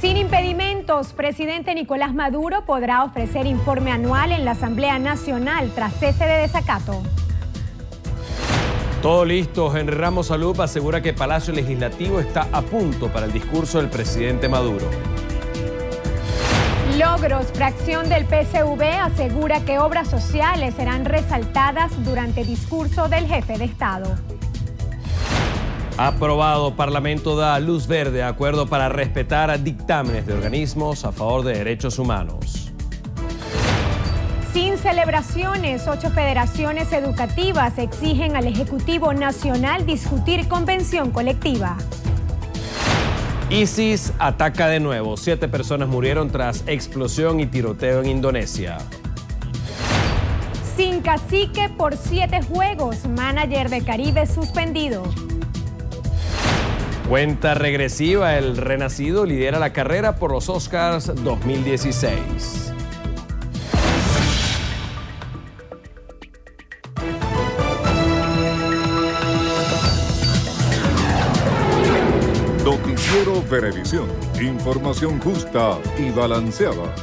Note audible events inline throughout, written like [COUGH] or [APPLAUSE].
Sin impedimentos, presidente Nicolás Maduro podrá ofrecer informe anual en la Asamblea Nacional tras cese de desacato. Todo listo, Henry Ramos Salud asegura que Palacio Legislativo está a punto para el discurso del presidente Maduro. Logros, fracción del PCV asegura que obras sociales serán resaltadas durante discurso del jefe de Estado. Aprobado, Parlamento da luz verde acuerdo para respetar dictámenes de organismos a favor de derechos humanos. Sin celebraciones, ocho federaciones educativas exigen al Ejecutivo Nacional discutir convención colectiva. ISIS ataca de nuevo. Siete personas murieron tras explosión y tiroteo en Indonesia. Sin cacique por siete juegos, manager de Caribe suspendido. Cuenta regresiva, el renacido lidera la carrera por los Oscars 2016. Noticiero Venevisión. información justa y balanceada.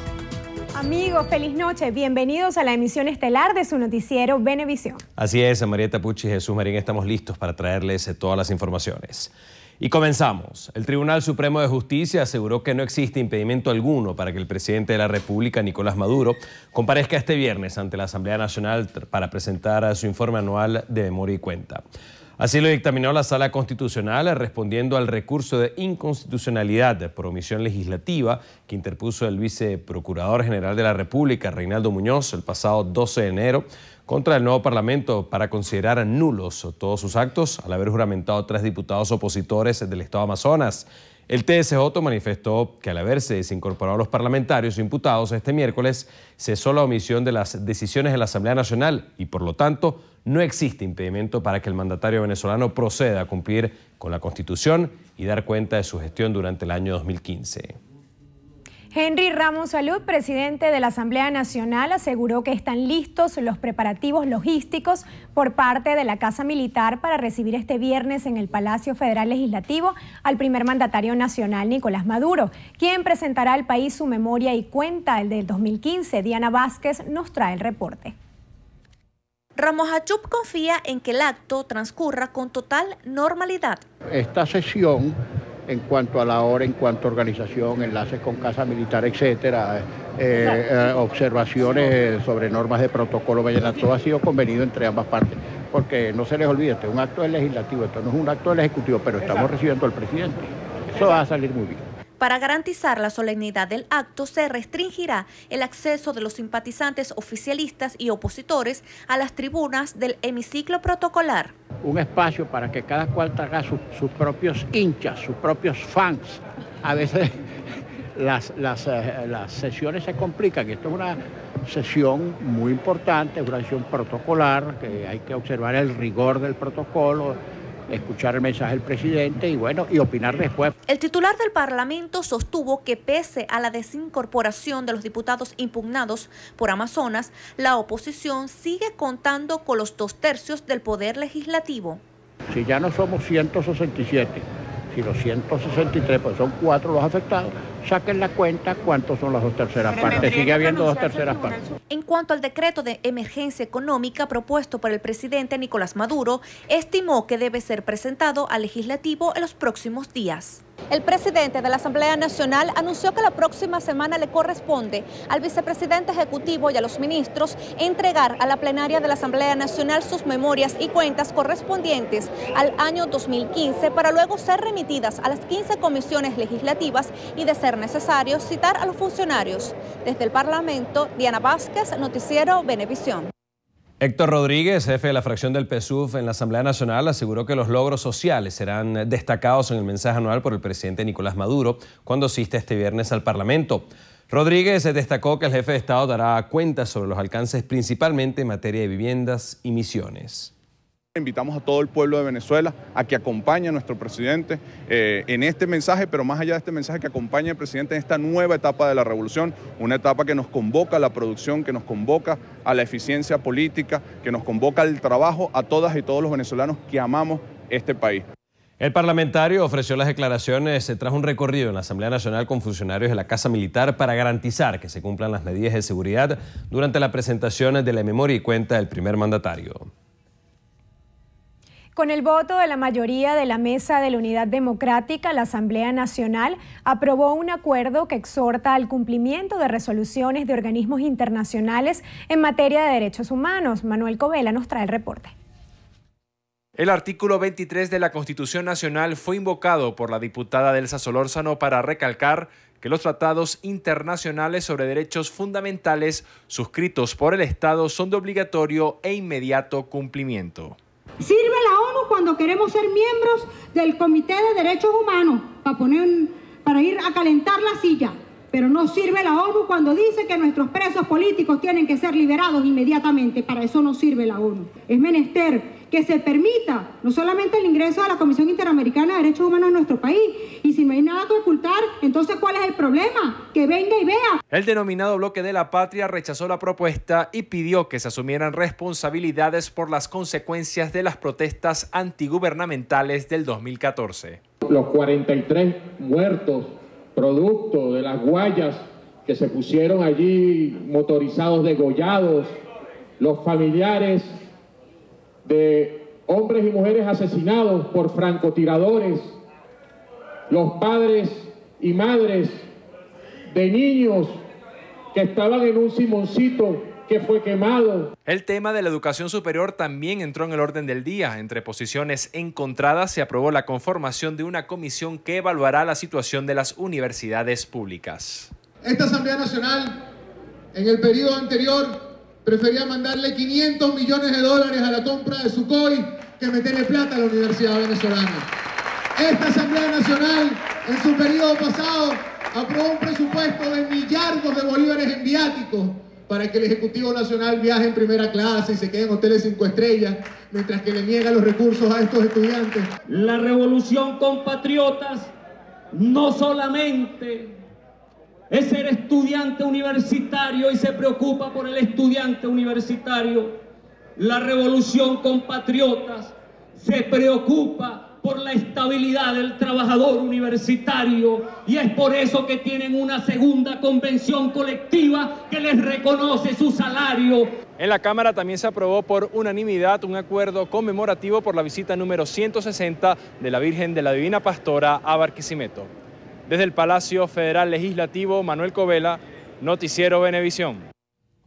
Amigos, feliz noche. Bienvenidos a la emisión estelar de su noticiero Venevisión. Así es, Marieta Pucci y Jesús Marín, estamos listos para traerles eh, todas las informaciones. Y comenzamos. El Tribunal Supremo de Justicia aseguró que no existe impedimento alguno para que el presidente de la República, Nicolás Maduro, comparezca este viernes ante la Asamblea Nacional para presentar su informe anual de memoria y cuenta. Así lo dictaminó la Sala Constitucional respondiendo al recurso de inconstitucionalidad por omisión legislativa que interpuso el viceprocurador general de la República, Reinaldo Muñoz, el pasado 12 de enero contra el nuevo Parlamento para considerar nulos todos sus actos al haber juramentado tres diputados opositores del Estado de Amazonas. El TSJ manifestó que al haberse desincorporado a los parlamentarios imputados este miércoles, cesó la omisión de las decisiones de la Asamblea Nacional y, por lo tanto, no existe impedimento para que el mandatario venezolano proceda a cumplir con la Constitución y dar cuenta de su gestión durante el año 2015. Henry Ramos Salud, presidente de la Asamblea Nacional, aseguró que están listos los preparativos logísticos por parte de la Casa Militar para recibir este viernes en el Palacio Federal Legislativo al primer mandatario nacional, Nicolás Maduro, quien presentará al país su memoria y cuenta el del 2015. Diana Vázquez nos trae el reporte. Ramos Achup confía en que el acto transcurra con total normalidad. Esta sesión en cuanto a la hora, en cuanto a organización, enlaces con casa militar, etcétera, eh, eh, eh, observaciones sobre normas de protocolo mañana todo ha sido convenido entre ambas partes. Porque no se les olvide, este es un acto legislativo, esto no es un acto del ejecutivo, pero estamos recibiendo al presidente. Eso va a salir muy bien. Para garantizar la solemnidad del acto, se restringirá el acceso de los simpatizantes oficialistas y opositores a las tribunas del hemiciclo protocolar un espacio para que cada cual traga sus propios hinchas, sus propios fans. A veces [LAUGHS] las, eh, las, sesiones se complican. Esto es una sesión muy importante, es una sesión protocolar, que hay que observar el rigor del protocolo, escuchar el mensaje del presidente y bueno, y opinar después. El titular del Parlamento sostuvo que pese a la desincorporación de los diputados impugnados por Amazonas, la oposición sigue contando con los dos tercios del poder legislativo. Si ya no somos 167, si los 163, pues son cuatro los afectados, saquen la cuenta cuántos son las dos terceras partes. Sigue habiendo dos terceras partes. En cuanto al decreto de emergencia económica propuesto por el presidente Nicolás Maduro, estimó que debe ser presentado al legislativo en los próximos días. El presidente de la Asamblea Nacional anunció que la próxima semana le corresponde al vicepresidente ejecutivo y a los ministros entregar a la plenaria de la Asamblea Nacional sus memorias y cuentas correspondientes al año 2015 para luego ser remitidas a las 15 comisiones legislativas y, de ser necesario, citar a los funcionarios. Desde el Parlamento, Diana Vázquez, Noticiero Benevisión. Héctor Rodríguez, jefe de la fracción del PSUV en la Asamblea Nacional, aseguró que los logros sociales serán destacados en el mensaje anual por el presidente Nicolás Maduro cuando asiste este viernes al Parlamento. Rodríguez destacó que el jefe de Estado dará cuenta sobre los alcances principalmente en materia de viviendas y misiones. Invitamos a todo el pueblo de Venezuela a que acompañe a nuestro presidente eh, en este mensaje, pero más allá de este mensaje, que acompañe al presidente en esta nueva etapa de la revolución, una etapa que nos convoca a la producción, que nos convoca a la eficiencia política, que nos convoca al trabajo a todas y todos los venezolanos que amamos este país. El parlamentario ofreció las declaraciones tras un recorrido en la Asamblea Nacional con funcionarios de la Casa Militar para garantizar que se cumplan las medidas de seguridad durante la presentación de la memoria y cuenta del primer mandatario. Con el voto de la mayoría de la Mesa de la Unidad Democrática, la Asamblea Nacional aprobó un acuerdo que exhorta al cumplimiento de resoluciones de organismos internacionales en materia de derechos humanos. Manuel Covela nos trae el reporte. El artículo 23 de la Constitución Nacional fue invocado por la diputada Delsa Solórzano para recalcar que los tratados internacionales sobre derechos fundamentales suscritos por el Estado son de obligatorio e inmediato cumplimiento. Sirve la ONU cuando queremos ser miembros del Comité de Derechos Humanos para, poner, para ir a calentar la silla. Pero no sirve la ONU cuando dice que nuestros presos políticos tienen que ser liberados inmediatamente. Para eso no sirve la ONU. Es menester que se permita no solamente el ingreso a la Comisión Interamericana de Derechos Humanos en nuestro país. Y si no hay nada que ocultar, entonces ¿cuál es el problema? Que venga y vea. El denominado bloque de la patria rechazó la propuesta y pidió que se asumieran responsabilidades por las consecuencias de las protestas antigubernamentales del 2014. Los 43 muertos producto de las guayas que se pusieron allí motorizados degollados, los familiares de hombres y mujeres asesinados por francotiradores, los padres y madres de niños que estaban en un simoncito que fue quemado. El tema de la educación superior también entró en el orden del día. Entre posiciones encontradas se aprobó la conformación de una comisión que evaluará la situación de las universidades públicas. Esta Asamblea Nacional, en el periodo anterior, prefería mandarle 500 millones de dólares a la compra de Sucoy que meterle plata a la Universidad Venezolana. Esta Asamblea Nacional, en su periodo pasado, aprobó un presupuesto de millardos de bolívares en viáticos para que el Ejecutivo Nacional viaje en primera clase y se quede en hoteles cinco estrellas, mientras que le niega los recursos a estos estudiantes. La revolución compatriotas no solamente es ser estudiante universitario y se preocupa por el estudiante universitario. La revolución compatriotas se preocupa por la estabilidad del trabajador universitario y es por eso que tienen una segunda convención colectiva que les reconoce su salario. En la Cámara también se aprobó por unanimidad un acuerdo conmemorativo por la visita número 160 de la Virgen de la Divina Pastora a Barquisimeto. Desde el Palacio Federal Legislativo, Manuel Covela, Noticiero Benevisión.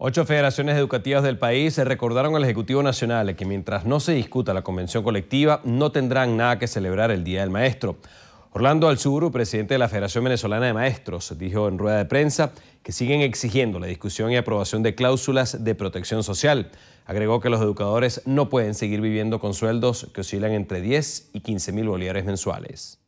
Ocho federaciones educativas del país se recordaron al Ejecutivo Nacional que mientras no se discuta la convención colectiva no tendrán nada que celebrar el Día del Maestro. Orlando Alzuru, presidente de la Federación Venezolana de Maestros, dijo en rueda de prensa que siguen exigiendo la discusión y aprobación de cláusulas de protección social. Agregó que los educadores no pueden seguir viviendo con sueldos que oscilan entre 10 y 15 mil bolívares mensuales.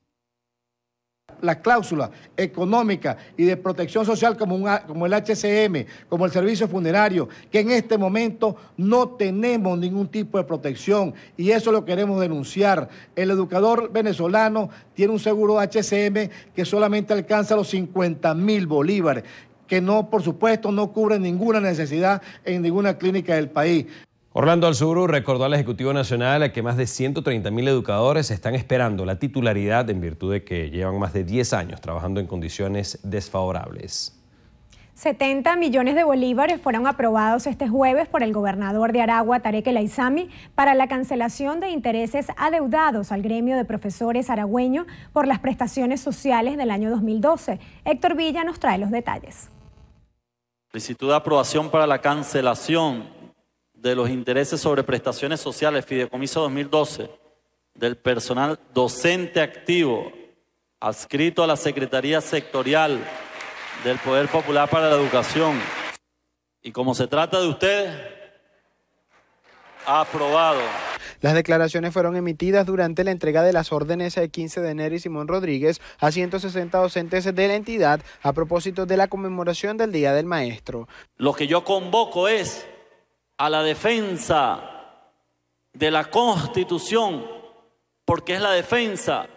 La cláusula económica y de protección social como, como el HCM, como el servicio funerario, que en este momento no tenemos ningún tipo de protección y eso lo queremos denunciar. El educador venezolano tiene un seguro HCM que solamente alcanza los 50 mil bolívares que no, por supuesto, no cubre ninguna necesidad en ninguna clínica del país. Orlando Alzuru recordó al Ejecutivo Nacional que más de 130.000 educadores están esperando la titularidad en virtud de que llevan más de 10 años trabajando en condiciones desfavorables. 70 millones de bolívares fueron aprobados este jueves por el gobernador de Aragua, Tarek El Aizami, para la cancelación de intereses adeudados al gremio de profesores aragüeño por las prestaciones sociales del año 2012. Héctor Villa nos trae los detalles. Solicitud de aprobación para la cancelación de los intereses sobre prestaciones sociales, fideicomiso 2012, del personal docente activo adscrito a la Secretaría Sectorial del Poder Popular para la Educación. Y como se trata de ustedes, aprobado. Las declaraciones fueron emitidas durante la entrega de las órdenes el 15 de enero y Simón Rodríguez a 160 docentes de la entidad a propósito de la conmemoración del Día del Maestro. Lo que yo convoco es a la defensa de la constitución, porque es la defensa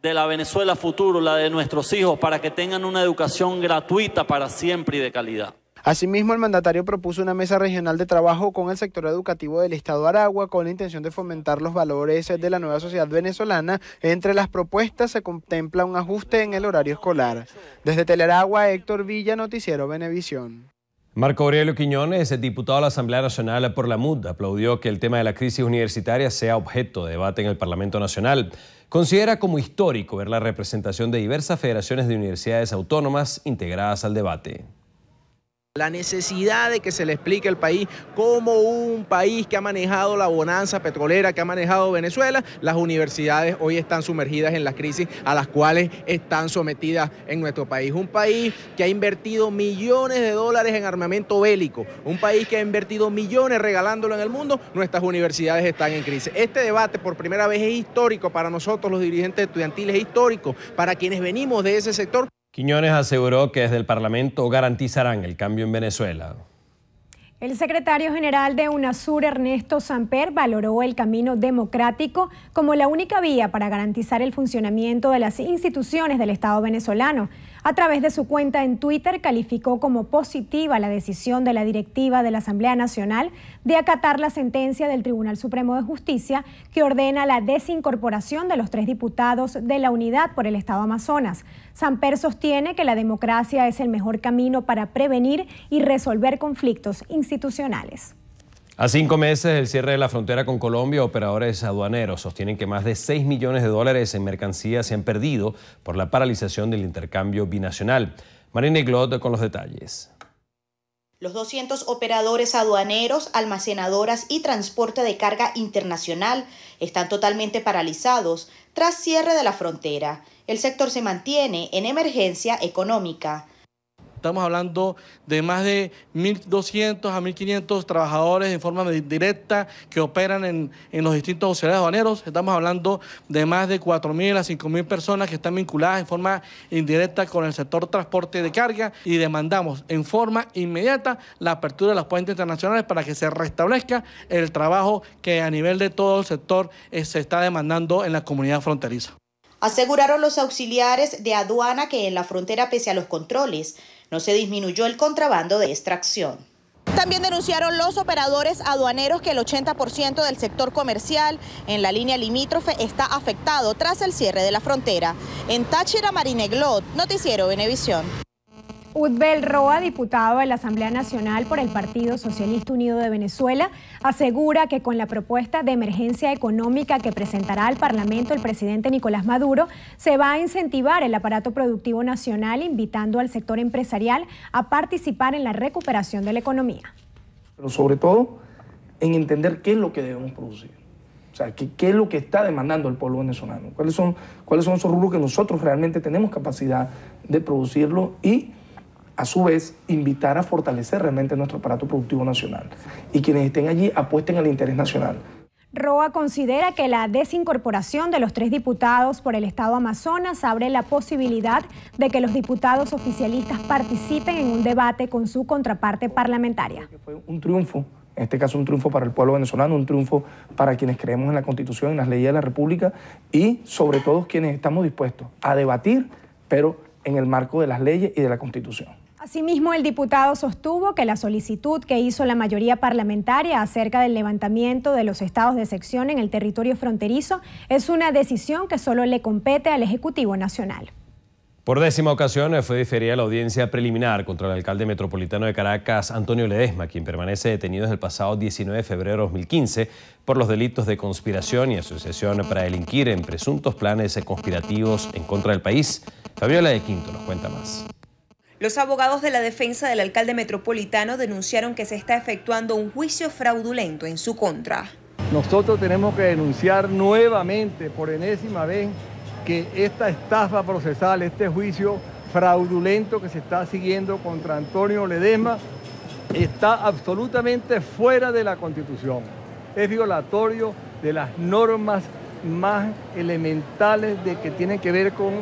de la Venezuela futuro, la de nuestros hijos, para que tengan una educación gratuita para siempre y de calidad. Asimismo, el mandatario propuso una mesa regional de trabajo con el sector educativo del Estado Aragua con la intención de fomentar los valores de la nueva sociedad venezolana. Entre las propuestas se contempla un ajuste en el horario escolar. Desde Teleragua, Héctor Villa, Noticiero Venevisión. Marco Aurelio Quiñones, diputado de la Asamblea Nacional por la MUD, aplaudió que el tema de la crisis universitaria sea objeto de debate en el Parlamento Nacional. Considera como histórico ver la representación de diversas federaciones de universidades autónomas integradas al debate. La necesidad de que se le explique al país cómo un país que ha manejado la bonanza petrolera que ha manejado Venezuela, las universidades hoy están sumergidas en las crisis a las cuales están sometidas en nuestro país. Un país que ha invertido millones de dólares en armamento bélico, un país que ha invertido millones regalándolo en el mundo, nuestras universidades están en crisis. Este debate por primera vez es histórico para nosotros los dirigentes estudiantiles, es histórico para quienes venimos de ese sector. Quiñones aseguró que desde el Parlamento garantizarán el cambio en Venezuela. El secretario general de UNASUR, Ernesto Samper, valoró el camino democrático como la única vía para garantizar el funcionamiento de las instituciones del Estado venezolano. A través de su cuenta en Twitter calificó como positiva la decisión de la directiva de la Asamblea Nacional de acatar la sentencia del Tribunal Supremo de Justicia que ordena la desincorporación de los tres diputados de la Unidad por el Estado Amazonas. Samper sostiene que la democracia es el mejor camino para prevenir y resolver conflictos institucionales. A cinco meses del cierre de la frontera con Colombia, operadores aduaneros sostienen que más de 6 millones de dólares en mercancías se han perdido por la paralización del intercambio binacional. Marina Glot con los detalles. Los 200 operadores aduaneros, almacenadoras y transporte de carga internacional están totalmente paralizados tras cierre de la frontera. El sector se mantiene en emergencia económica. Estamos hablando de más de 1.200 a 1.500 trabajadores en forma directa que operan en, los distintos auxiliares aduaneros. Estamos hablando de más de 4.000 a 5.000 personas que están vinculadas en forma indirecta con el sector transporte de carga y demandamos en forma inmediata la apertura de las puentes internacionales para que se restablezca el trabajo que a nivel de todo el sector eh, se está demandando en la comunidad fronteriza. Aseguraron los auxiliares de aduana que en la frontera, pese a los controles, no se disminuyó el contrabando de extracción. También denunciaron los operadores aduaneros que el 80% del sector comercial en la línea limítrofe está afectado tras el cierre de la frontera. En Táchira, Marineglot, Noticiero Venevisión. Udbel Roa, diputado de la Asamblea Nacional por el Partido Socialista Unido de Venezuela, asegura que con la propuesta de emergencia económica que presentará al Parlamento el presidente Nicolás Maduro, se va a incentivar el aparato productivo nacional, invitando al sector empresarial a participar en la recuperación de la economía. Pero sobre todo, en entender qué es lo que debemos producir. O sea, qué, es lo que está demandando el pueblo venezolano. ¿Cuáles son, cuáles son esos rubros que nosotros realmente tenemos capacidad de producirlo y a su vez, invitar a fortalecer realmente nuestro aparato productivo nacional. Y quienes estén allí apuesten al interés nacional. Roa considera que la desincorporación de los tres diputados por el Estado Amazonas abre la posibilidad de que los diputados oficialistas participen en un debate con su contraparte parlamentaria. Fue un triunfo, en este caso un triunfo para el pueblo venezolano, un triunfo para quienes creemos en la Constitución, en las leyes de la República y sobre todo quienes estamos dispuestos a debatir, pero en el marco de las leyes y de la Constitución. Asimismo, el diputado sostuvo que la solicitud que hizo la mayoría parlamentaria acerca del levantamiento de los estados de sección en el territorio fronterizo es una decisión que solo le compete al Ejecutivo Nacional. Por décima ocasión fue diferida la audiencia preliminar contra el alcalde metropolitano de Caracas, Antonio Ledesma, quien permanece detenido desde el pasado 19 de febrero de 2015 por los delitos de conspiración y asociación para delinquir en presuntos planes conspirativos en contra del país. Fabiola de Quinto nos cuenta más. Los abogados de la defensa del alcalde metropolitano denunciaron que se está efectuando un juicio fraudulento en su contra. Nosotros tenemos que denunciar nuevamente, por enésima vez, que esta estafa procesal, este juicio fraudulento que se está siguiendo contra Antonio Ledema, está absolutamente fuera de la Constitución. Es violatorio de las normas más elementales de que tienen que ver con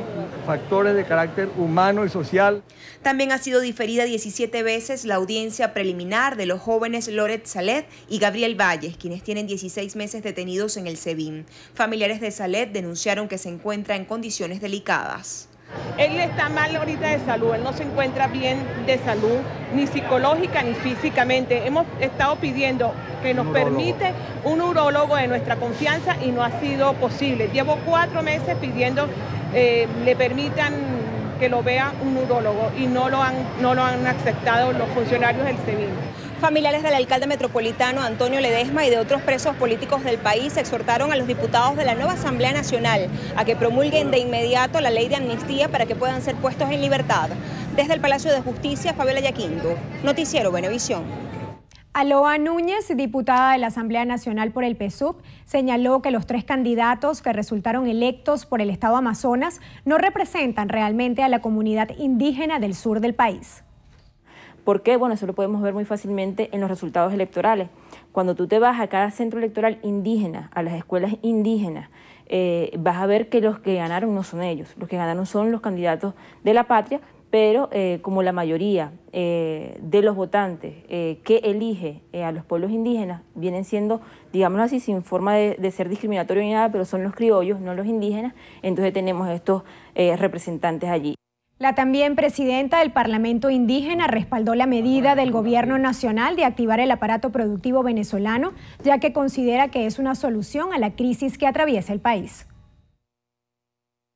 factores de carácter humano y social. También ha sido diferida 17 veces la audiencia preliminar de los jóvenes Loret Salet y Gabriel Valles, quienes tienen 16 meses detenidos en el SEBIN. Familiares de Salet denunciaron que se encuentra en condiciones delicadas. Él está mal ahorita de salud, él no se encuentra bien de salud ni psicológica ni físicamente. Hemos estado pidiendo que nos permite un urólogo de nuestra confianza y no ha sido posible. Llevo cuatro meses pidiendo eh, le permitan que lo vea un urólogo y no lo han, no lo han aceptado los funcionarios del SEBIN. Familiares del alcalde metropolitano Antonio Ledesma y de otros presos políticos del país exhortaron a los diputados de la nueva Asamblea Nacional a que promulguen de inmediato la ley de amnistía para que puedan ser puestos en libertad. Desde el Palacio de Justicia, Fabiola Yaquindo, Noticiero Buenavisión. Aloa Núñez, diputada de la Asamblea Nacional por el PSUV, señaló que los tres candidatos que resultaron electos por el Estado Amazonas no representan realmente a la comunidad indígena del sur del país. ¿Por qué? Bueno, eso lo podemos ver muy fácilmente en los resultados electorales. Cuando tú te vas a cada centro electoral indígena, a las escuelas indígenas, eh, vas a ver que los que ganaron no son ellos, los que ganaron son los candidatos de la patria, pero eh, como la mayoría eh, de los votantes eh, que elige a los pueblos indígenas vienen siendo, digamos así, sin forma de, de, ser discriminatorio ni nada, pero son los criollos, no los indígenas, entonces tenemos estos representantes allí. La también presidenta del Parlamento indígena respaldó la medida del gobierno nacional de activar el aparato productivo venezolano, ya que considera que es una solución a la crisis que atraviesa el país.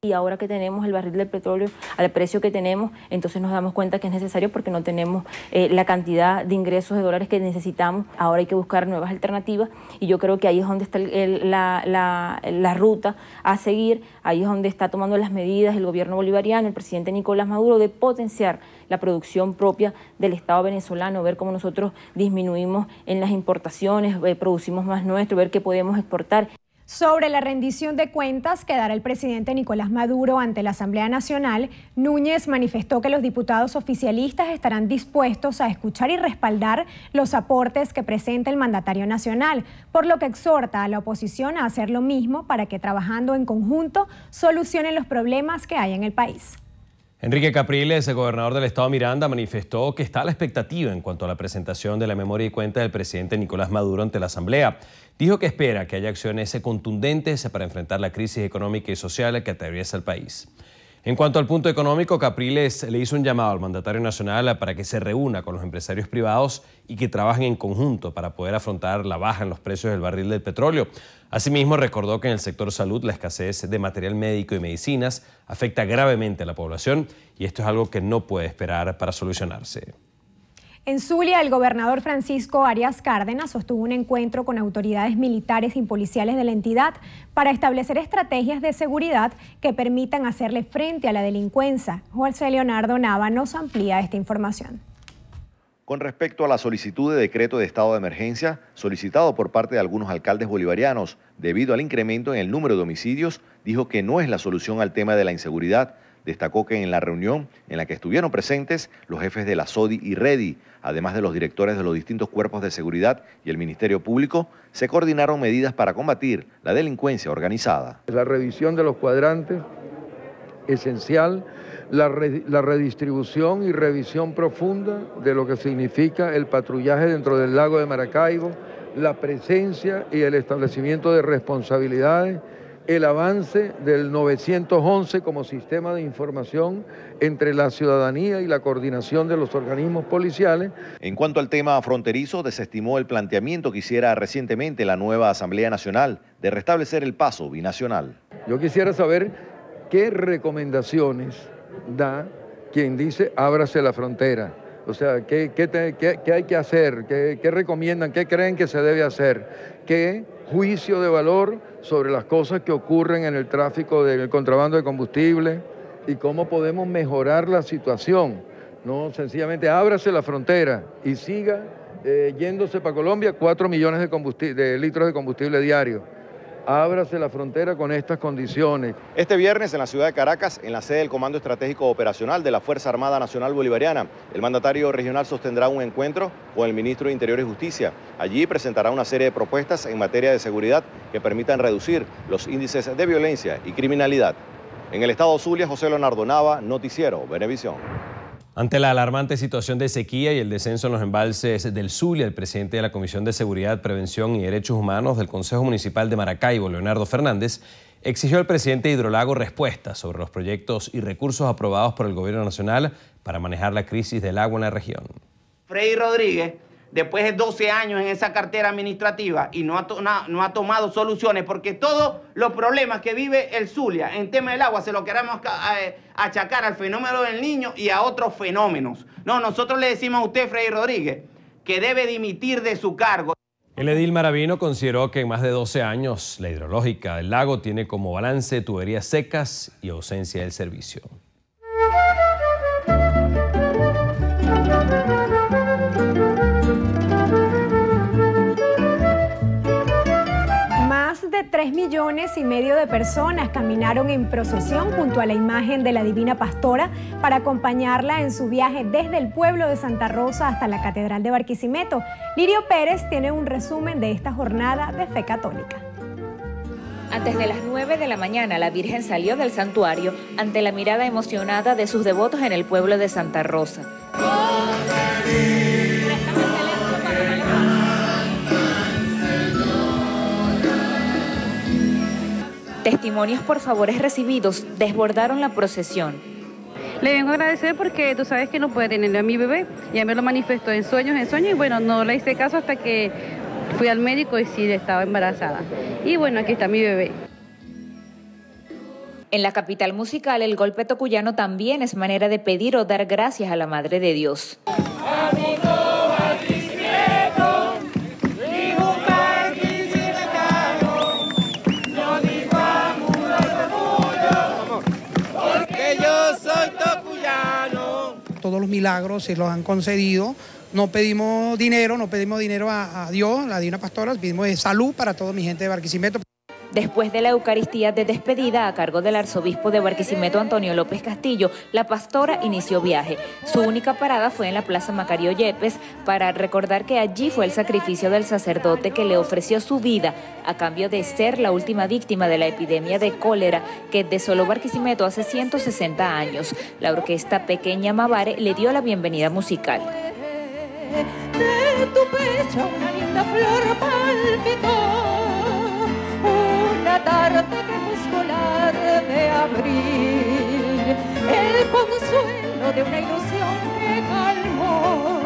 Y ahora que tenemos el barril del petróleo al precio que tenemos, entonces nos damos cuenta que es necesario porque no tenemos eh, la cantidad de ingresos de dólares que necesitamos. Ahora hay que buscar nuevas alternativas y yo creo que ahí es donde está la, la, ruta a seguir, ahí es donde está tomando las medidas el gobierno bolivariano, el presidente Nicolás Maduro, de potenciar la producción propia del Estado venezolano, ver cómo nosotros disminuimos en las importaciones, eh, producimos más nuestro, ver qué podemos exportar. Sobre la rendición de cuentas que dará el presidente Nicolás Maduro ante la Asamblea Nacional, Núñez manifestó que los diputados oficialistas estarán dispuestos a escuchar y respaldar los aportes que presenta el mandatario nacional, por lo que exhorta a la oposición a hacer lo mismo para que trabajando en conjunto solucionen los problemas que hay en el país. Enrique Capriles, el gobernador del estado Miranda, manifestó que está a la expectativa en cuanto a la presentación de la memoria y cuenta del presidente Nicolás Maduro ante la Asamblea dijo que espera que haya acciones contundentes para enfrentar la crisis económica y social que atraviesa el país. En cuanto al punto económico, Capriles le hizo un llamado al mandatario nacional para que se reúna con los empresarios privados y que trabajen en conjunto para poder afrontar la baja en los precios del barril del petróleo. Asimismo, recordó que en el sector salud la escasez de material médico y medicinas afecta gravemente a la población y esto es algo que no puede esperar para solucionarse. En Zulia, el gobernador Francisco Arias Cárdenas sostuvo un encuentro con autoridades militares y policiales de la entidad para establecer estrategias de seguridad que permitan hacerle frente a la delincuencia. José Leonardo Nava nos amplía esta información. Con respecto a la solicitud de decreto de estado de emergencia solicitado por parte de algunos alcaldes bolivarianos debido al incremento en el número de homicidios, dijo que no es la solución al tema de la inseguridad, destacó que en la reunión en la que estuvieron presentes los jefes de la SODI y REDI, además de los directores de los distintos cuerpos de seguridad y el Ministerio Público, se coordinaron medidas para combatir la delincuencia organizada. La revisión de los cuadrantes, esencial, la, redistribución y revisión profunda de lo que significa el patrullaje dentro del lago de Maracaibo, la presencia y el establecimiento de responsabilidades el avance del 911 como sistema de información entre la ciudadanía y la coordinación de los organismos policiales. En cuanto al tema fronterizo, desestimó el planteamiento que hiciera recientemente la nueva Asamblea Nacional de restablecer el paso binacional. Yo quisiera saber qué recomendaciones da quien dice ábrase la frontera. O sea, ¿qué, hay que hacer? ¿Qué, ¿Qué recomiendan? ¿Qué creen que se debe hacer? ¿Qué juicio de valor sobre las cosas que ocurren en el tráfico del contrabando de combustible y cómo podemos mejorar la situación. No, sencillamente ábrase la frontera y siga eh, yéndose para Colombia 4 millones de, de litros de combustible diario ábrase la frontera con estas condiciones. Este viernes en la ciudad de Caracas, en la sede del Comando Estratégico Operacional de la Fuerza Armada Nacional Bolivariana, el mandatario regional sostendrá un encuentro con el ministro de Interior y Justicia. Allí presentará una serie de propuestas en materia de seguridad que permitan reducir los índices de violencia y criminalidad. En el estado Zulia, José Leonardo Nava, Noticiero, Venevisión. Ante la alarmante situación de sequía y el descenso en los embalses del Zulia, el presidente de la Comisión de Seguridad, Prevención y Derechos Humanos del Consejo Municipal de Maracaibo, Leonardo Fernández, exigió al presidente Hidrolago respuestas sobre los proyectos y recursos aprobados por el Gobierno Nacional para manejar la crisis del agua en la región. Freddy Rodríguez después de 12 años en esa cartera administrativa y no ha, tomado soluciones, porque todos los problemas que vive el Zulia en tema del agua se lo queremos eh, achacar al fenómeno del niño y a otros fenómenos. No, nosotros le decimos a usted, Freddy Rodríguez, que debe dimitir de su cargo. El edil Maravino consideró que en más de 12 años la hidrológica del lago tiene como balance tuberías secas y ausencia del servicio. Tres 3 millones y medio de personas caminaron en procesión junto a la imagen de la Divina Pastora para acompañarla en su viaje desde el pueblo de Santa Rosa hasta la Catedral de Barquisimeto. Lirio Pérez tiene un resumen de esta jornada de fe católica. Antes de las 9 de la mañana, la Virgen salió del santuario ante la mirada emocionada de sus devotos en el pueblo de Santa Rosa. testimonios por favores recibidos desbordaron la procesión. Le vengo a agradecer porque tú sabes que no puede tener a mi bebé. Ya me lo manifestó en sueños, en sueños, y bueno, no le hice caso hasta que fui al médico y sí estaba embarazada. Y bueno, aquí está mi bebé. En la capital musical, el golpe tocuyano también es manera de pedir o dar gracias a la Madre de Dios. todos los milagros se los han concedido. No pedimos dinero, no pedimos dinero a, Dios, a la Divina Pastora, pedimos salud para toda mi gente de Barquisimeto. Después de la Eucaristía de despedida a cargo del arzobispo de Barquisimeto Antonio López Castillo, la pastora inició viaje. Su única parada fue en la Plaza Macario Yepes para recordar que allí fue el sacrificio del sacerdote que le ofreció su vida a cambio de ser la última víctima de la epidemia de cólera que desoló Barquisimeto hace 160 años. La orquesta pequeña Mavare le dio la bienvenida musical. tu flor la que crepuscular de abril, el consuelo de una ilusión que calmó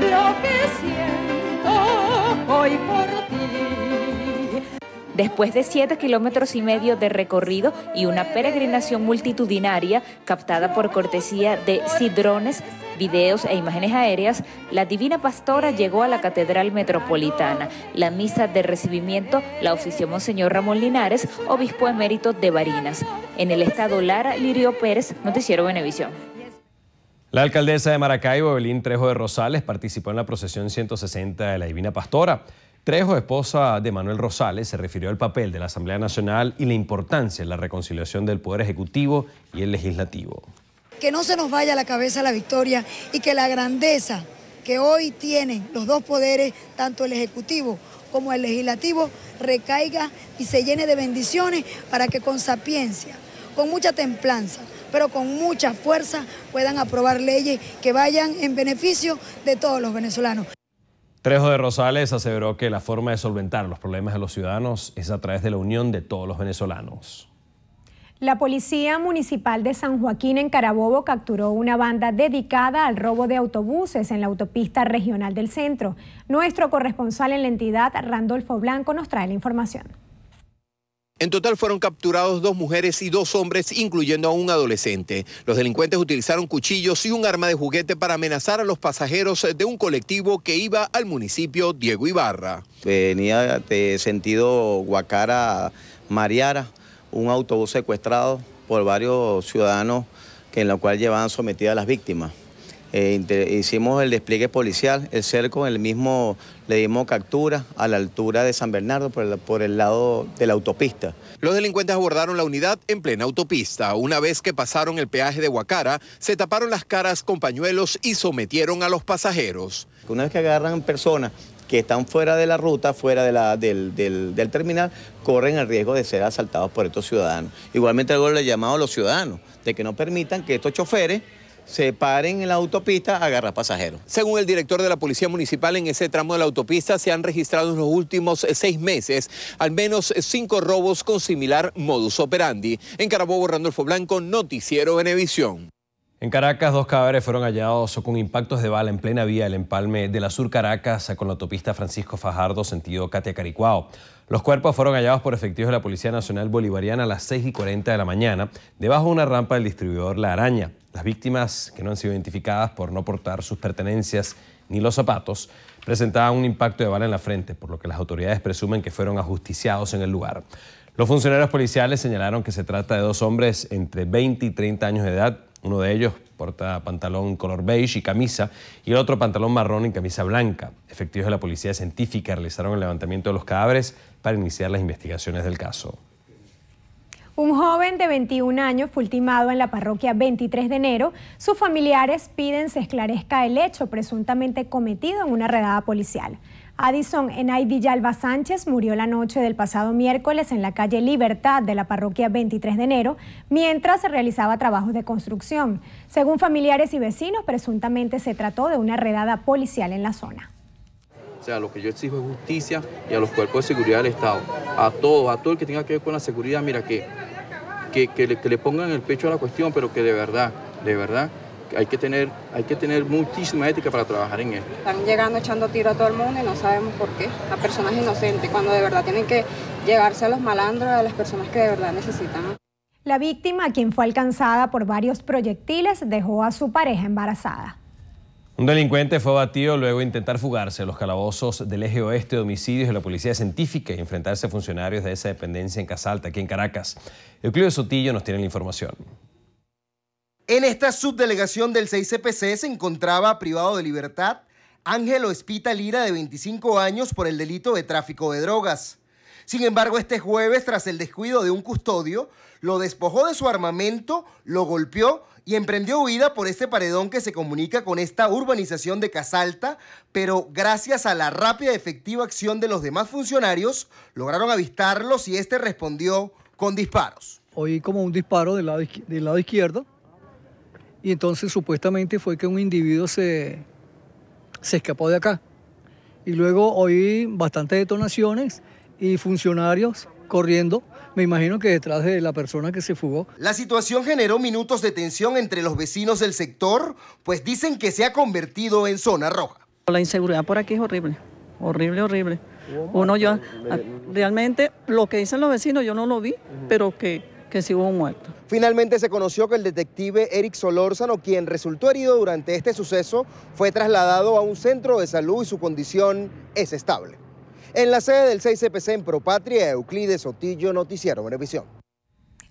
lo que siento hoy por ti. Después de siete kilómetros y medio de recorrido y una peregrinación multitudinaria captada por cortesía de Cidrones, videos e imágenes aéreas, la Divina Pastora llegó a la Catedral Metropolitana. La misa de recibimiento la ofició Monseñor Ramón Linares, obispo emérito de Barinas. En el estado Lara Lirio Pérez, Noticiero Benevisión. La alcaldesa de Maracaibo, Belín Trejo de Rosales, participó en la procesión 160 de la Divina Pastora. Trejo, esposa de Manuel Rosales, se refirió al papel de la Asamblea Nacional y la importancia de la reconciliación del Poder Ejecutivo y el Legislativo que no se nos vaya a la cabeza la victoria y que la grandeza que hoy tienen los dos poderes, tanto el Ejecutivo como el Legislativo, recaiga y se llene de bendiciones para que con sapiencia, con mucha templanza, pero con mucha fuerza puedan aprobar leyes que vayan en beneficio de todos los venezolanos. Trejo de Rosales aseveró que la forma de solventar los problemas de los ciudadanos es a través de la unión de todos los venezolanos. La Policía Municipal de San Joaquín en Carabobo capturó una banda dedicada al robo de autobuses en la autopista regional del centro. Nuestro corresponsal en la entidad, Randolfo Blanco, nos trae la información. En total fueron capturados dos mujeres y dos hombres, incluyendo a un adolescente. Los delincuentes utilizaron cuchillos y un arma de juguete para amenazar a los pasajeros de un colectivo que iba al municipio Diego Ibarra. Venía de sentido Guacara Mariara un autobús secuestrado por varios ciudadanos que en la cual llevaban sometidas las víctimas. Eh, hicimos el despliegue policial, el cerco, el mismo le dimos captura a la altura de San Bernardo por el, por el lado de la autopista. Los delincuentes abordaron la unidad en plena autopista. Una vez que pasaron el peaje de Huacara, se taparon las caras con pañuelos y sometieron a los pasajeros. Una vez que agarran personas que están fuera de la ruta, fuera de la, del, terminal, corren el riesgo de ser asaltados por estos ciudadanos. Igualmente algo le ha llamado a los ciudadanos, de que no permitan que estos choferes se paren en la autopista a agarrar pasajeros. Según el director de la Policía Municipal, en ese tramo de la autopista se han registrado en los últimos eh, seis meses al menos cinco robos con similar modus operandi. En Carabobo, Randolfo Blanco, Noticiero Venevisión. En Caracas, dos cadáveres fueron hallados con impactos de bala en plena vía del empalme de la Sur Caracas con la autopista Francisco Fajardo, sentido Catia Caricuao. Los cuerpos fueron hallados por efectivos de la Policía Nacional Bolivariana a las 6 y 40 de la mañana, debajo de una rampa del distribuidor La Araña. Las víctimas, que no han sido identificadas por no portar sus pertenencias ni los zapatos, presentaban un impacto de bala en la frente, por lo que las autoridades presumen que fueron ajusticiados en el lugar. Los funcionarios policiales señalaron que se trata de dos hombres entre 20 y 30 años de edad uno de ellos porta pantalón color beige y camisa y el otro pantalón marrón y camisa blanca. Efectivos de la Policía Científica realizaron el levantamiento de los cadáveres para iniciar las investigaciones del caso. Un joven de 21 años fue ultimado en la parroquia 23 de enero. Sus familiares piden se esclarezca el hecho presuntamente cometido en una redada policial. Addison Enay Villalba Sánchez murió la noche del pasado miércoles en la calle Libertad de la parroquia 23 de enero mientras se realizaba trabajos de construcción. Según familiares y vecinos, presuntamente se trató de una redada policial en la zona. O sea, lo que yo exijo es justicia y a los cuerpos de seguridad del Estado, a todos, a todo el que tenga que ver con la seguridad, mira, que, que, que le pongan el pecho a la cuestión, pero que de verdad, de verdad, hay que tener, hay que tener muchísima ética para trabajar en él. Están llegando echando tiro a todo el mundo y no sabemos por qué, a personas inocentes, cuando de verdad tienen que llegarse a los malandros, a las personas que de verdad necesitan. La víctima, quien fue alcanzada por varios proyectiles, dejó a su pareja embarazada. Un delincuente fue abatido luego de intentar fugarse a los calabozos del eje oeste de homicidios de la Policía Científica y enfrentarse a funcionarios de esa dependencia en Casalta, aquí en Caracas. de Sotillo nos tiene la información. En esta subdelegación del 6CPC se encontraba privado de libertad Ángel Espita Lira, de 25 años, por el delito de tráfico de drogas. Sin embargo, este jueves, tras el descuido de un custodio, lo despojó de su armamento, lo golpeó y emprendió huida por este paredón que se comunica con esta urbanización de Casalta, pero gracias a la rápida y efectiva acción de los demás funcionarios, lograron avistarlos y este respondió con disparos. Oí como un disparo del lado izquierdo, y entonces supuestamente fue que un individuo se, se escapó de acá. Y luego oí bastantes detonaciones y funcionarios corriendo, me imagino que detrás de la persona que se fugó. La situación generó minutos de tensión entre los vecinos del sector, pues dicen que se ha convertido en zona roja. La inseguridad por aquí es horrible, horrible, horrible. Uno yo ah, realmente lo que dicen los vecinos yo no lo vi, pero que, que sí hubo un muerto. Finalmente se conoció que el detective Eric Solórzano, quien resultó herido durante este suceso, fue trasladado a un centro de salud y su condición es estable. En la sede del 6CPC en Propatria, Euclides Otillo, Noticiero Venevisión.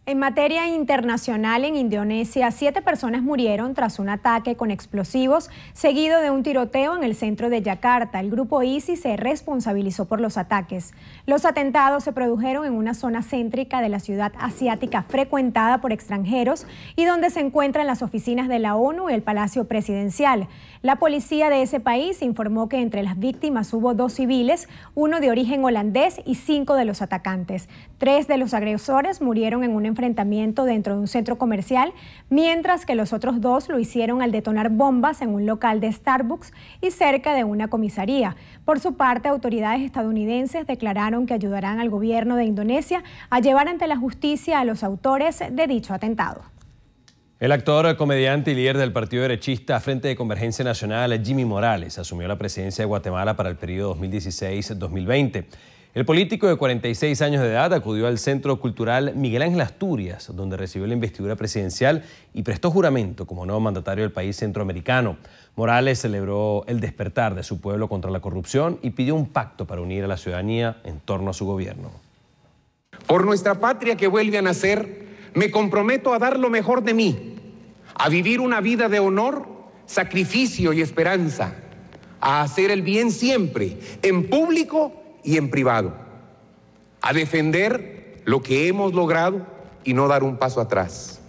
En materia internacional, en Indonesia, siete personas murieron tras un ataque con explosivos seguido de un tiroteo en el centro de Yakarta. El grupo ISIS se responsabilizó por los ataques. Los atentados se produjeron en una zona céntrica de la ciudad asiática frecuentada por extranjeros y donde se encuentran las oficinas de la ONU y el Palacio Presidencial. La policía de ese país informó que entre las víctimas hubo dos civiles, uno de origen holandés y cinco de los atacantes. Tres de los agresores murieron en una enfrentamiento dentro de un centro comercial, mientras que los otros dos lo hicieron al detonar bombas en un local de Starbucks y cerca de una comisaría. Por su parte, autoridades estadounidenses declararon que ayudarán al gobierno de Indonesia a llevar ante la justicia a los autores de dicho atentado. El actor, comediante y líder del Partido Derechista Frente de Convergencia Nacional, Jimmy Morales, asumió la presidencia de Guatemala para el periodo 2016-2020. El político de 46 años de edad acudió al Centro Cultural Miguel Ángel Asturias, donde recibió la investidura presidencial y prestó juramento como nuevo mandatario del país centroamericano. Morales celebró el despertar de su pueblo contra la corrupción y pidió un pacto para unir a la ciudadanía en torno a su gobierno. Por nuestra patria que vuelve a nacer, me comprometo a dar lo mejor de mí, a vivir una vida de honor, sacrificio y esperanza, a hacer el bien siempre, en público y en privado, a defender lo que hemos logrado y no dar un paso atrás.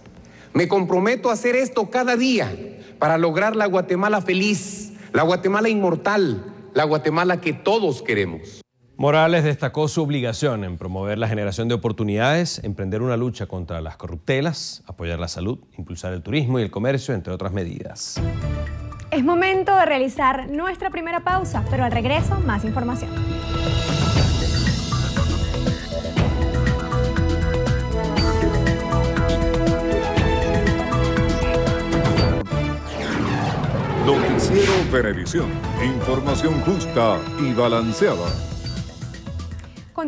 Me comprometo a hacer esto cada día para lograr la Guatemala feliz, la Guatemala inmortal, la Guatemala que todos queremos. Morales destacó su obligación en promover la generación de oportunidades, emprender una lucha contra las corruptelas, apoyar la salud, impulsar el turismo y el comercio, entre otras medidas. Es momento de realizar nuestra primera pausa, pero al regreso más información. Noticiero Televisión. Información justa y balanceada.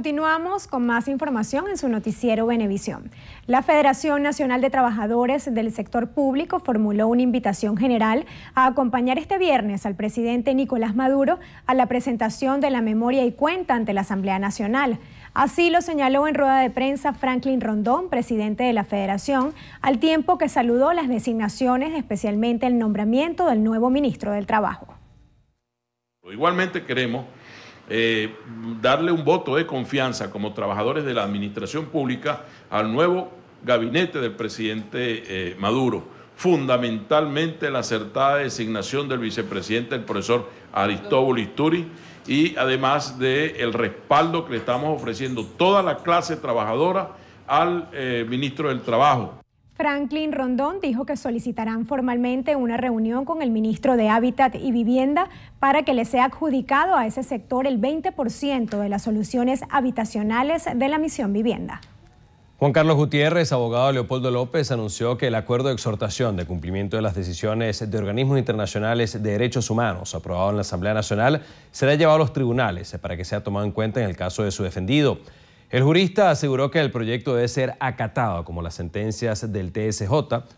Continuamos con más información en su noticiero Benevisión. La Federación Nacional de Trabajadores del Sector Público formuló una invitación general a acompañar este viernes al presidente Nicolás Maduro a la presentación de la memoria y cuenta ante la Asamblea Nacional. Así lo señaló en rueda de prensa Franklin Rondón, presidente de la Federación, al tiempo que saludó las designaciones, especialmente el nombramiento del nuevo ministro del Trabajo. Igualmente queremos eh, darle un voto de confianza como trabajadores de la administración pública al nuevo gabinete del presidente eh, Maduro, fundamentalmente la acertada designación del vicepresidente, el profesor Aristóbulo Isturi, y además del el respaldo que le estamos ofreciendo toda la clase trabajadora al eh, ministro del Trabajo. Franklin Rondón dijo que solicitarán formalmente una reunión con el ministro de Hábitat y Vivienda para que le sea adjudicado a ese sector el 20% de las soluciones habitacionales de la misión vivienda. Juan Carlos Gutiérrez, abogado de Leopoldo López, anunció que el acuerdo de exhortación de cumplimiento de las decisiones de organismos internacionales de derechos humanos aprobado en la Asamblea Nacional será llevado a los tribunales para que sea tomado en cuenta en el caso de su defendido. El jurista aseguró que el proyecto debe ser acatado como las sentencias del TSJ,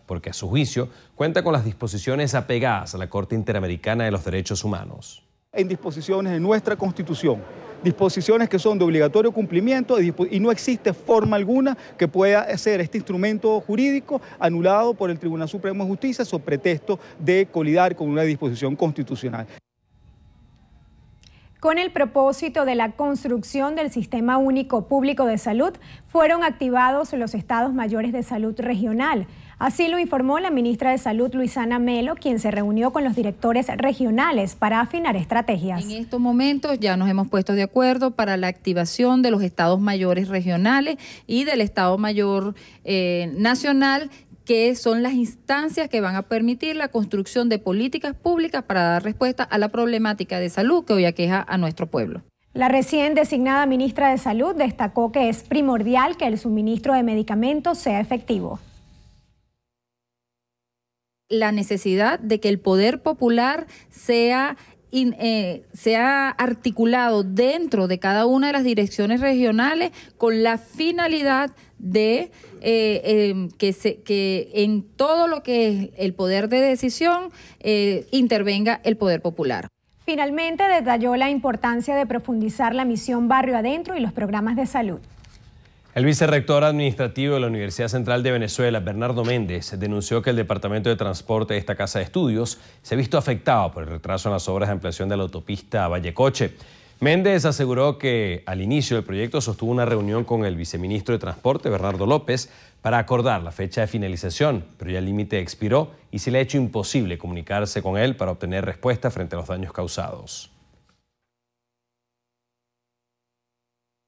porque a su juicio cuenta con las disposiciones apegadas a la Corte Interamericana de los Derechos Humanos. En disposiciones de nuestra Constitución, disposiciones que son de obligatorio cumplimiento y no existe forma alguna que pueda ser este instrumento jurídico anulado por el Tribunal Supremo de Justicia sobre pretexto de colidar con una disposición constitucional con el propósito de la construcción del Sistema Único Público de Salud, fueron activados los estados mayores de salud regional. Así lo informó la ministra de Salud, Luisana Melo, quien se reunió con los directores regionales para afinar estrategias. En estos momentos ya nos hemos puesto de acuerdo para la activación de los estados mayores regionales y del estado mayor eh, nacional que son las instancias que van a permitir la construcción de políticas públicas para dar respuesta a la problemática de salud que hoy aqueja a nuestro pueblo. La recién designada ministra de Salud destacó que es primordial que el suministro de medicamentos sea efectivo. La necesidad de que el poder popular sea eh, articulado dentro de cada una de las direcciones regionales con la finalidad de eh, em, que, en todo lo que es el poder de decisión eh, intervenga el poder popular. Finalmente detalló la importancia de profundizar la misión barrio adentro y los programas de salud. El vicerrector administrativo de la Universidad Central de Venezuela, Bernardo Méndez, denunció que el Departamento de Transporte de esta Casa de Estudios se ha visto afectado por el retraso en las obras de ampliación de la autopista Vallecoche. Méndez aseguró que al inicio del proyecto sostuvo una reunión con el viceministro de Transporte, Bernardo López, para acordar la fecha de finalización, pero ya el límite expiró y se le ha hecho imposible comunicarse con él para obtener respuesta frente a los daños causados.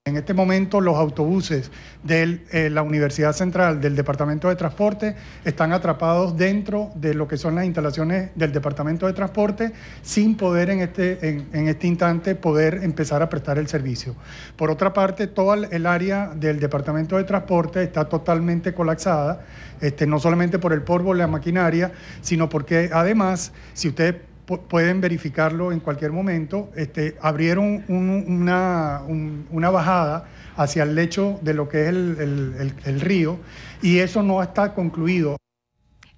En este momento los autobuses de eh, la Universidad Central del Departamento de Transporte están atrapados dentro de lo que son las instalaciones del Departamento de Transporte sin poder en este, en, este instante poder empezar a prestar el servicio. Por otra parte, toda el área del Departamento de Transporte está totalmente colapsada, este, no solamente por el polvo la maquinaria, sino porque además, si usted pueden verificarlo en cualquier momento, este, abrieron una, una, bajada hacia el lecho de lo que es el, el río y eso no está concluido.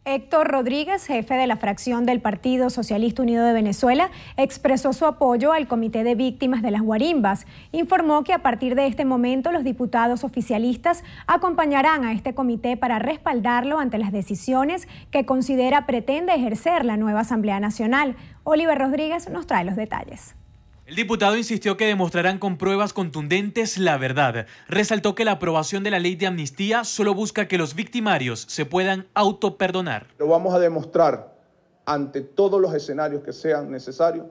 Héctor Rodríguez, jefe de la fracción del Partido Socialista Unido de Venezuela, expresó su apoyo al Comité de Víctimas de las Guarimbas. Informó que a partir de este momento los diputados oficialistas acompañarán a este comité para respaldarlo ante las decisiones que considera pretende ejercer la nueva Asamblea Nacional. Oliver Rodríguez nos trae los detalles. El diputado insistió que demostrarán con pruebas contundentes la verdad. Resaltó que la aprobación de la ley de amnistía solo busca que los victimarios se puedan autoperdonar. Lo vamos a demostrar ante todos los escenarios que sean necesarios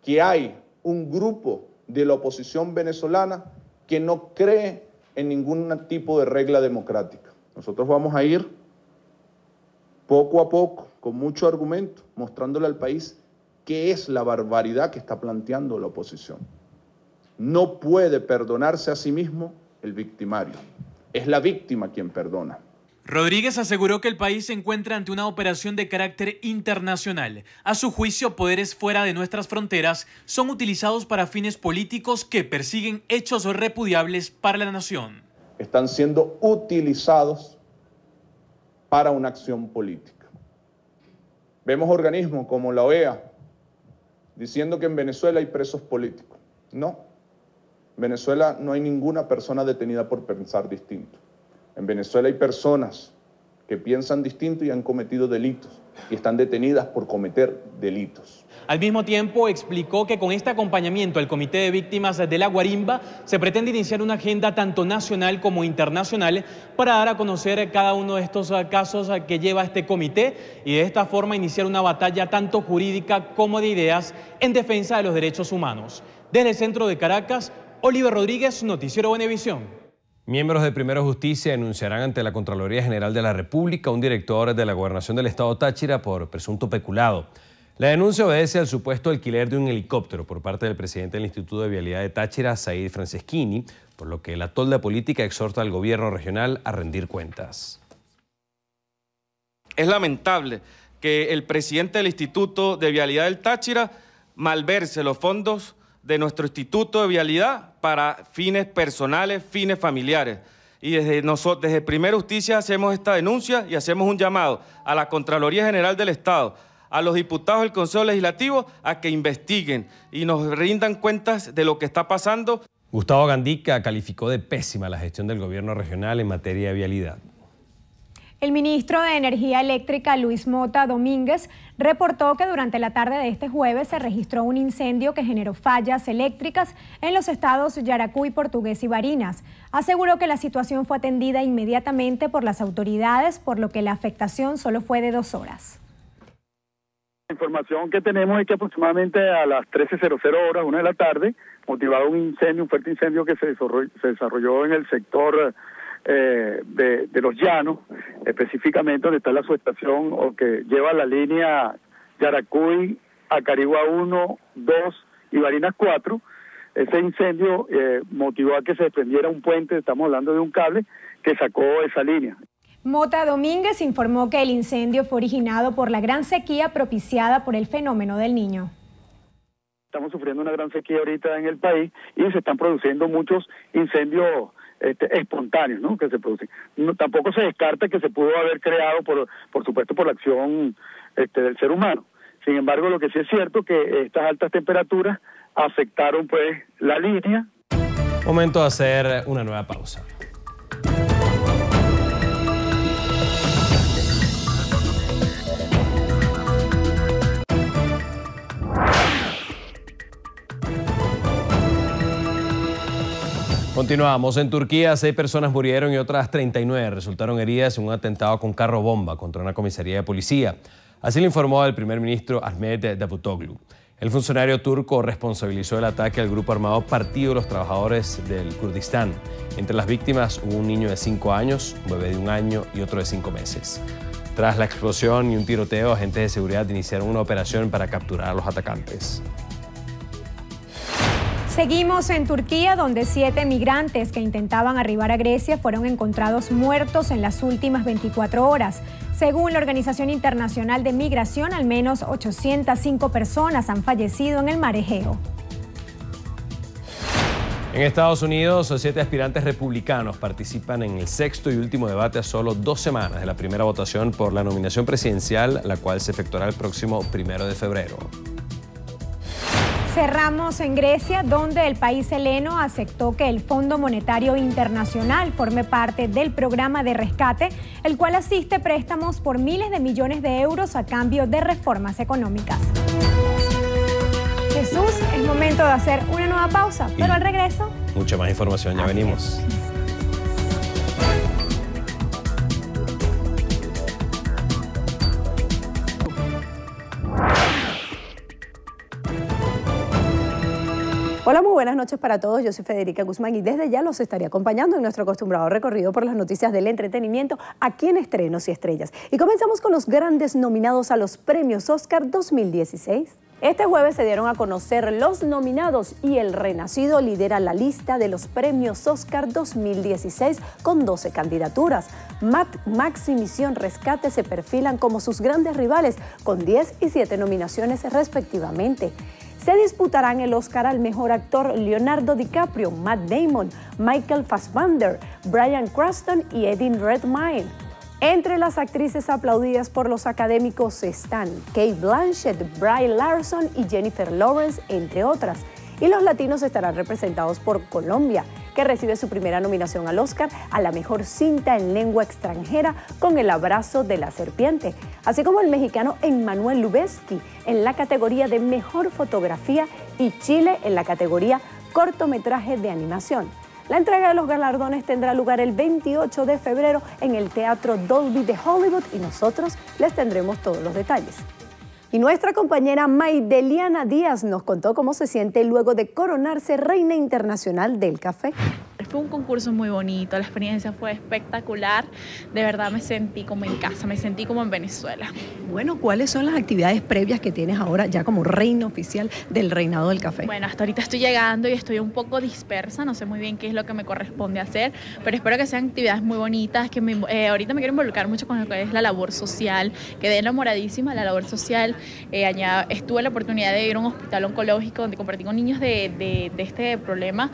que hay un grupo de la oposición venezolana que no cree en ningún tipo de regla democrática. Nosotros vamos a ir poco a poco, con mucho argumento, mostrándole al país ¿Qué es la barbaridad que está planteando la oposición? No puede perdonarse a sí mismo el victimario. Es la víctima quien perdona. Rodríguez aseguró que el país se encuentra ante una operación de carácter internacional. A su juicio, poderes fuera de nuestras fronteras son utilizados para fines políticos que persiguen hechos repudiables para la nación. Están siendo utilizados para una acción política. Vemos organismos como la OEA, diciendo que en Venezuela hay presos políticos. No. En Venezuela no hay ninguna persona detenida por pensar distinto. En Venezuela hay personas que piensan distinto y han cometido delitos y están detenidas por cometer delitos. Al mismo tiempo, explicó que con este acompañamiento al Comité de Víctimas de la Guarimba se pretende iniciar una agenda tanto nacional como internacional para dar a conocer cada uno de estos casos que lleva este comité y de esta forma iniciar una batalla tanto jurídica como de ideas en defensa de los derechos humanos. Desde el centro de Caracas, Oliver Rodríguez, Noticiero Venevisión. Miembros de Primera Justicia denunciarán ante la Contraloría General de la República a un director de la Gobernación del Estado Táchira por presunto peculado. La denuncia obedece al supuesto alquiler de un helicóptero por parte del presidente del Instituto de Vialidad de Táchira, Said Franceschini, por lo que la tolda política exhorta al gobierno regional a rendir cuentas. Es lamentable que el presidente del Instituto de Vialidad del Táchira malverse los fondos de nuestro Instituto de Vialidad para fines personales, fines familiares. Y desde, nosotros, desde Primera Justicia hacemos esta denuncia y hacemos un llamado a la Contraloría General del Estado, a los diputados del Consejo Legislativo, a que investiguen y nos rindan cuentas de lo que está pasando. Gustavo Gandica calificó de pésima la gestión del gobierno regional en materia de vialidad. El ministro de Energía Eléctrica, Luis Mota Domínguez, reportó que durante la tarde de este jueves se registró un incendio que generó fallas eléctricas en los estados Yaracuy, Portugués y Barinas. Aseguró que la situación fue atendida inmediatamente por las autoridades, por lo que la afectación solo fue de dos horas. La información que tenemos es que aproximadamente a las 13.00 horas, una de la tarde, motivado un incendio, un fuerte incendio que se desarrolló en el sector eh, de, los llanos, específicamente donde está la subestación o que lleva la línea Yaracuy a Carigua 1, 2 y Barinas 4. Ese incendio eh, motivó a que se desprendiera un puente, estamos hablando de un cable, que sacó esa línea. Mota Domínguez informó que el incendio fue originado por la gran sequía propiciada por el fenómeno del niño. Estamos sufriendo una gran sequía ahorita en el país y se están produciendo muchos incendios este, espontáneos ¿no? que se producen. No, tampoco se descarta que se pudo haber creado, por, por supuesto, por la acción este, del ser humano. Sin embargo, lo que sí es cierto que estas altas temperaturas afectaron pues la línea. Momento de hacer una nueva pausa. Continuamos. En Turquía, seis personas murieron y otras 39 resultaron heridas en un atentado con carro bomba contra una comisaría de policía. Así lo informó el primer ministro Ahmed Davutoglu. El funcionario turco responsabilizó el ataque al grupo armado Partido de los Trabajadores del Kurdistán. Entre las víctimas hubo un niño de cinco años, un bebé de un año y otro de cinco meses. Tras la explosión y un tiroteo, agentes de seguridad iniciaron una operación para capturar a los atacantes. Seguimos en Turquía, donde siete migrantes que intentaban arribar a Grecia fueron encontrados muertos en las últimas 24 horas. Según la Organización Internacional de Migración, al menos 805 personas han fallecido en el marejeo. En Estados Unidos, siete aspirantes republicanos participan en el sexto y último debate a solo dos semanas de la primera votación por la nominación presidencial, la cual se efectuará el próximo primero de febrero. Cerramos en Grecia, donde el país heleno aceptó que el Fondo Monetario Internacional forme parte del programa de rescate, el cual asiste préstamos por miles de millones de euros a cambio de reformas económicas. Jesús, es momento de hacer una nueva pausa, pero al regreso... Mucha más información, ya venimos. buenas noches para todos. Yo soy Federica Guzmán y desde ya los estaré acompañando en nuestro acostumbrado recorrido por las noticias del entretenimiento aquí en Estrenos y Estrellas. Y comenzamos con los grandes nominados a los premios Oscar 2016. Este jueves se dieron a conocer los nominados y El Renacido lidera la lista de los premios Oscar 2016 con 12 candidaturas. Matt, Max y Misión Rescate se perfilan como sus grandes rivales con 10 y 7 nominaciones respectivamente se disputarán el Oscar al mejor actor Leonardo DiCaprio, Matt Damon, Michael Fassbender, Brian Cruston y Edin Redmayne. Entre las actrices aplaudidas por los académicos están Kate Blanchett, Brian Larson y Jennifer Lawrence, entre otras. Y los latinos estarán representados por Colombia, que recibe su primera nominación al Oscar a la mejor cinta en lengua extranjera con El abrazo de la serpiente, así como el mexicano Emmanuel Lubezki en la categoría de mejor fotografía y Chile en la categoría cortometraje de animación. La entrega de los galardones tendrá lugar el 28 de febrero en el Teatro Dolby de Hollywood y nosotros les tendremos todos los detalles. Y nuestra compañera Maideliana Díaz nos contó cómo se siente luego de coronarse reina internacional del café. Fue un concurso muy bonito, la experiencia fue espectacular. De verdad me sentí como en casa, me sentí como en Venezuela. Bueno, ¿cuáles son las actividades previas que tienes ahora ya como reino oficial del Reinado del Café? Bueno, hasta ahorita estoy llegando y estoy un poco dispersa, no sé muy bien qué es lo que me corresponde hacer, pero espero que sean actividades muy bonitas, que eh, ahorita me quiero involucrar mucho con lo que es la labor social, quedé enamoradísima de la labor social. Eh, estuve la oportunidad de ir a un hospital oncológico donde compartí con niños de este problema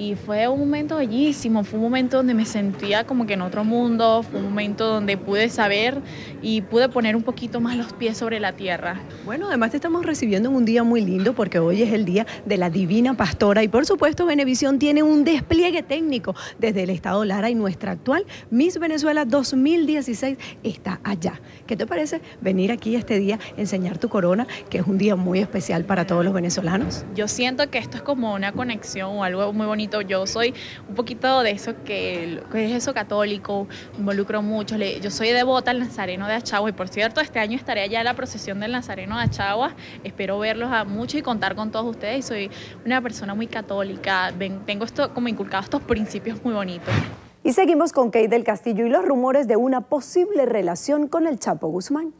y fue un momento bellísimo, fue un momento donde me sentía como que en otro mundo, fue un momento donde pude saber y pude poner un poquito más los pies sobre la tierra. Bueno, además te estamos recibiendo en un día muy lindo porque hoy es el día de la Divina Pastora y por supuesto Venevisión tiene un despliegue técnico desde el Estado Lara y nuestra actual Miss Venezuela 2016 está allá. ¿Qué te parece venir aquí este día, enseñar tu corona, que es un día muy especial para todos los venezolanos? Yo siento que esto es como una conexión o algo muy bonito yo soy un poquito de eso que, es eso católico, involucro mucho, yo soy devota al Nazareno de Achagua y por cierto, este año estaré allá en la procesión del Nazareno de Achagua, espero verlos a muchos y contar con todos ustedes, soy una persona muy católica, tengo esto como inculcados estos principios muy bonitos. Y seguimos con Kate del Castillo y los rumores de una posible relación con el Chapo Guzmán.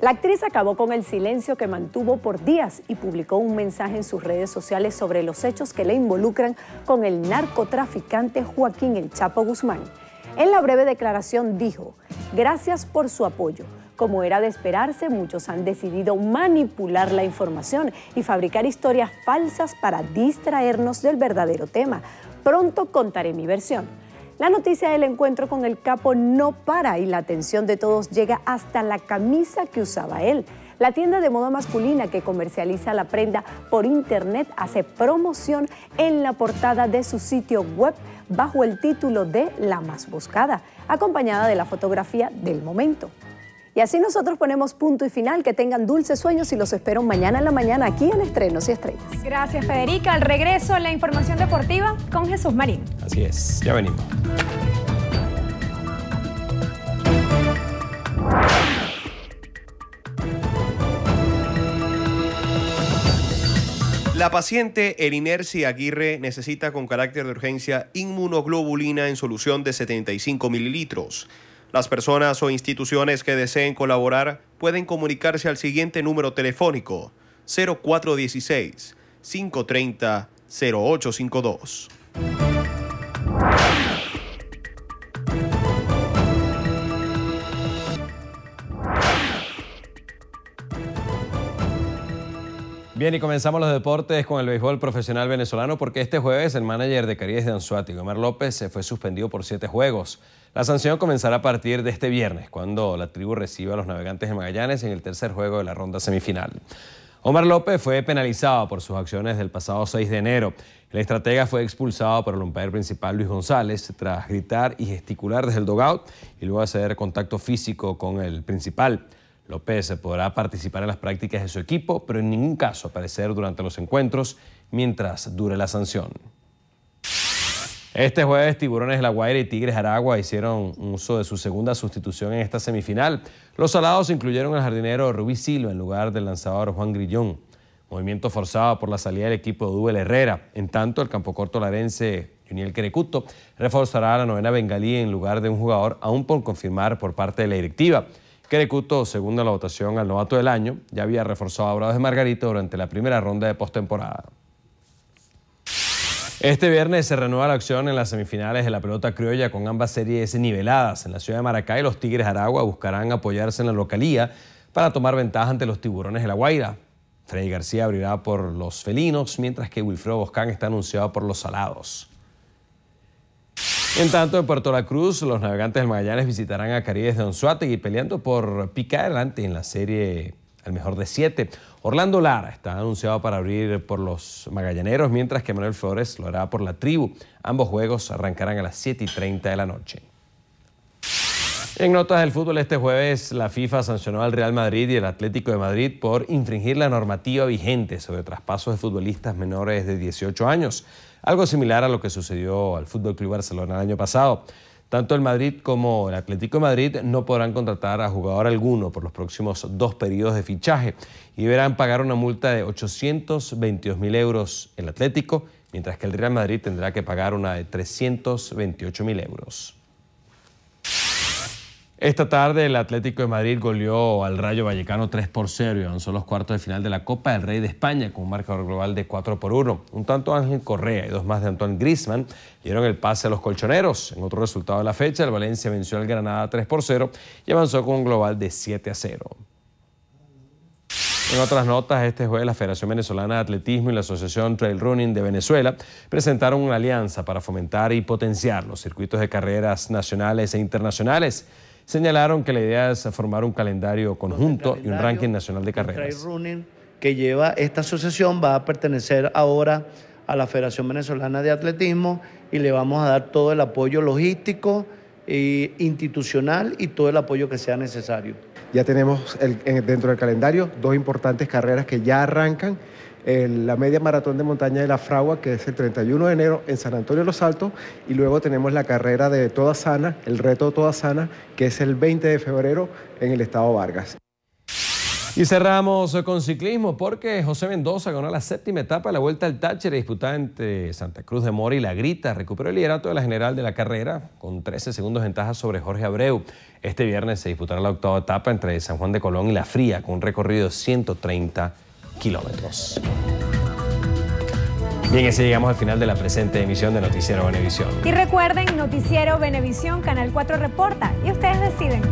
La actriz acabó con el silencio que mantuvo por días y publicó un mensaje en sus redes sociales sobre los hechos que le involucran con el narcotraficante Joaquín El Chapo Guzmán. En la breve declaración dijo, gracias por su apoyo. Como era de esperarse, muchos han decidido manipular la información y fabricar historias falsas para distraernos del verdadero tema. Pronto contaré mi versión. La noticia del encuentro con el capo no para y la atención de todos llega hasta la camisa que usaba él. La tienda de moda masculina que comercializa la prenda por internet hace promoción en la portada de su sitio web bajo el título de La más buscada, acompañada de la fotografía del momento. Y así nosotros ponemos punto y final. Que tengan dulces sueños y los espero mañana en la mañana aquí en Estrenos y Estrellas. Gracias, Federica. Al regreso, la información deportiva con Jesús Marín. Así es, ya venimos. La paciente inercia Aguirre necesita con carácter de urgencia inmunoglobulina en solución de 75 mililitros. Las personas o instituciones que deseen colaborar pueden comunicarse al siguiente número telefónico 0416 530 0852. Bien, y comenzamos los deportes con el béisbol profesional venezolano porque este jueves el manager de Caries de Anzuati, Omar López, se fue suspendido por siete juegos. La sanción comenzará a partir de este viernes, cuando la tribu reciba a los navegantes de Magallanes en el tercer juego de la ronda semifinal. Omar López fue penalizado por sus acciones del pasado 6 de enero. El estratega fue expulsado por el umpire principal Luis González tras gritar y gesticular desde el dogout y luego hacer contacto físico con el principal. López podrá participar en las prácticas de su equipo, pero en ningún caso aparecer durante los encuentros mientras dure la sanción. Este jueves, Tiburones de La Guaira y Tigres Aragua hicieron uso de su segunda sustitución en esta semifinal. Los salados incluyeron al jardinero Rubí Silo en lugar del lanzador Juan Grillón. Movimiento forzado por la salida del equipo de Duel Herrera. En tanto, el corto larense Juniel Querecuto reforzará a la novena bengalí en lugar de un jugador aún por confirmar por parte de la directiva segundo según la votación al novato del año, ya había reforzado a Bravos de Margarito durante la primera ronda de postemporada. Este viernes se renueva la acción en las semifinales de la pelota criolla con ambas series niveladas. En la ciudad de Maracay, los Tigres Aragua buscarán apoyarse en la localía para tomar ventaja ante los tiburones de la Guaira. Freddy García abrirá por los felinos, mientras que Wilfredo Boscán está anunciado por los salados. En tanto, en Puerto La Cruz, los navegantes del Magallanes visitarán a Caribes de y peleando por picar adelante en la serie al mejor de siete. Orlando Lara está anunciado para abrir por los Magallaneros, mientras que Manuel Flores lo hará por la tribu. Ambos juegos arrancarán a las 7 y 30 de la noche. En notas del fútbol, este jueves la FIFA sancionó al Real Madrid y el Atlético de Madrid por infringir la normativa vigente sobre traspasos de futbolistas menores de 18 años. Algo similar a lo que sucedió al Fútbol Club Barcelona el año pasado. Tanto el Madrid como el Atlético de Madrid no podrán contratar a jugador alguno por los próximos dos periodos de fichaje y deberán pagar una multa de 822.000 mil euros el Atlético, mientras que el Real Madrid tendrá que pagar una de 328 mil euros. Esta tarde el Atlético de Madrid goleó al Rayo Vallecano 3 por 0 y avanzó los cuartos de final de la Copa del Rey de España con un marcador global de 4 por 1. Un tanto Ángel Correa y dos más de Antoine Grisman dieron el pase a los colchoneros. En otro resultado de la fecha, el Valencia venció al Granada 3 por 0 y avanzó con un global de 7 a 0. En otras notas, este jueves la Federación Venezolana de Atletismo y la Asociación Trail Running de Venezuela presentaron una alianza para fomentar y potenciar los circuitos de carreras nacionales e internacionales señalaron que la idea es formar un calendario conjunto y un ranking nacional de carreras. running que lleva esta asociación va a pertenecer ahora a la Federación Venezolana de Atletismo y le vamos a dar todo el apoyo logístico, e institucional y todo el apoyo que sea necesario. Ya tenemos dentro del calendario dos importantes carreras que ya arrancan la media maratón de montaña de la Fragua, que es el 31 de enero en San Antonio de los Altos, y luego tenemos la carrera de Toda Sana, el reto Toda Sana, que es el 20 de febrero en el estado Vargas. Y cerramos con ciclismo porque José Mendoza ganó la séptima etapa de la Vuelta al Táchira disputada entre Santa Cruz de Mora y La Grita. Recuperó el liderato de la general de la carrera con 13 segundos de ventaja sobre Jorge Abreu. Este viernes se disputará la octava etapa entre San Juan de Colón y La Fría con un recorrido de 130 kilómetros kilómetros. Bien, así llegamos al final de la presente emisión de Noticiero Benevisión. Y recuerden, Noticiero Benevisión, Canal 4 reporta y ustedes deciden.